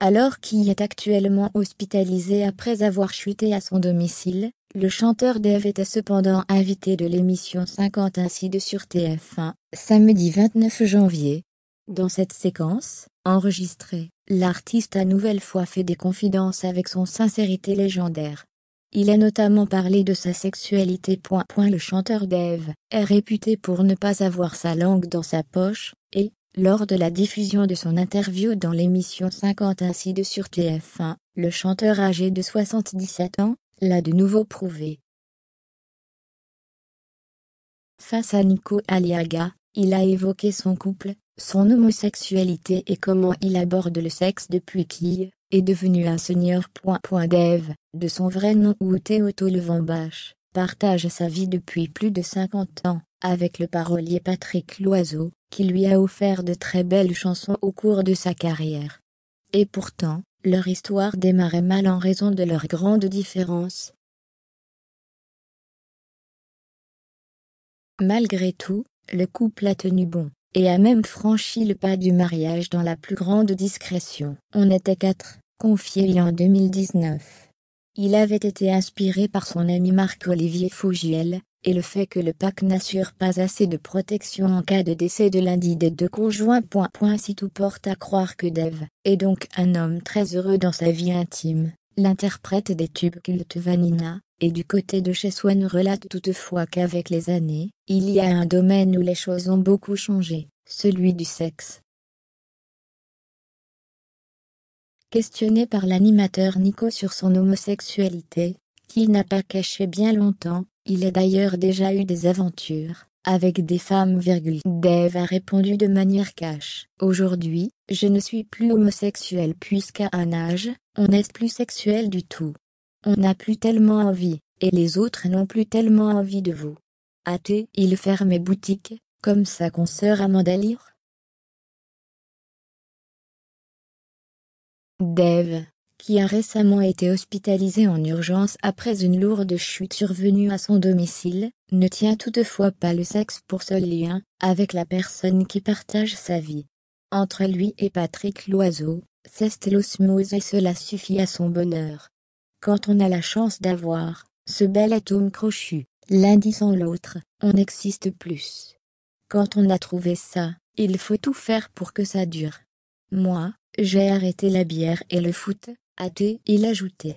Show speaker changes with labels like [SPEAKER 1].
[SPEAKER 1] Alors qu'il est actuellement hospitalisé après avoir chuté à son domicile, le chanteur Dave était cependant invité de l'émission 50 ainsi sur TF1, samedi 29 janvier. Dans cette séquence, enregistrée, l'artiste a nouvelle fois fait des confidences avec son sincérité légendaire. Il a notamment parlé de sa sexualité. le chanteur Dave est réputé pour ne pas avoir sa langue dans sa poche, et, lors de la diffusion de son interview dans l'émission 50 ainsi de sur TF1, le
[SPEAKER 2] chanteur âgé de 77 ans l'a de nouveau prouvé. Face à Nico Aliaga, il a évoqué son couple,
[SPEAKER 1] son homosexualité et comment il aborde le sexe depuis qu'il est devenu un seigneur. Dev, de son vrai nom ou Théoto Levanbache partage sa vie depuis plus de 50 ans avec le parolier Patrick Loiseau, qui lui a offert de
[SPEAKER 2] très belles chansons au cours de sa carrière. Et pourtant, leur histoire démarrait mal en raison de leurs grandes différences. Malgré tout, le couple a tenu bon, et a même franchi
[SPEAKER 1] le pas du mariage dans la plus grande discrétion. On était quatre, confiés en 2019. Il avait été inspiré par son ami Marc-Olivier Fougiel, et le fait que le pack n'assure pas assez de protection en cas de décès de lundi des deux conjoints. si tout porte à croire que Dev est donc un homme très heureux dans sa vie intime, l'interprète des tubes culte Vanina, et du côté de chez relate toutefois
[SPEAKER 2] qu'avec les années, il y a un domaine où les choses ont beaucoup changé, celui du sexe. Questionné par l'animateur Nico sur son homosexualité, qu'il n'a pas caché bien longtemps, il a d'ailleurs
[SPEAKER 1] déjà eu des aventures avec des femmes. Virgule. Dave a répondu de manière cache « Aujourd'hui, je ne suis plus homosexuel puisqu'à un âge, on n'est plus sexuel du tout. On n'a plus tellement envie, et les autres n'ont plus tellement envie de
[SPEAKER 2] vous. Athée, il ferme boutique, comme sa consoeur Amanda Dave, qui a récemment été hospitalisé en urgence après une lourde chute survenue à son domicile,
[SPEAKER 1] ne tient toutefois pas le sexe pour seul lien avec la personne qui partage sa vie. Entre lui et Patrick Loiseau, c'est l'osmose et cela suffit à son bonheur. Quand on a la chance d'avoir ce bel atome crochu, l'un dit sans l'autre, on existe plus. Quand on a trouvé ça, il faut tout
[SPEAKER 2] faire pour que ça dure. Moi, j'ai arrêté la bière et le foot, a-t-il ajouté.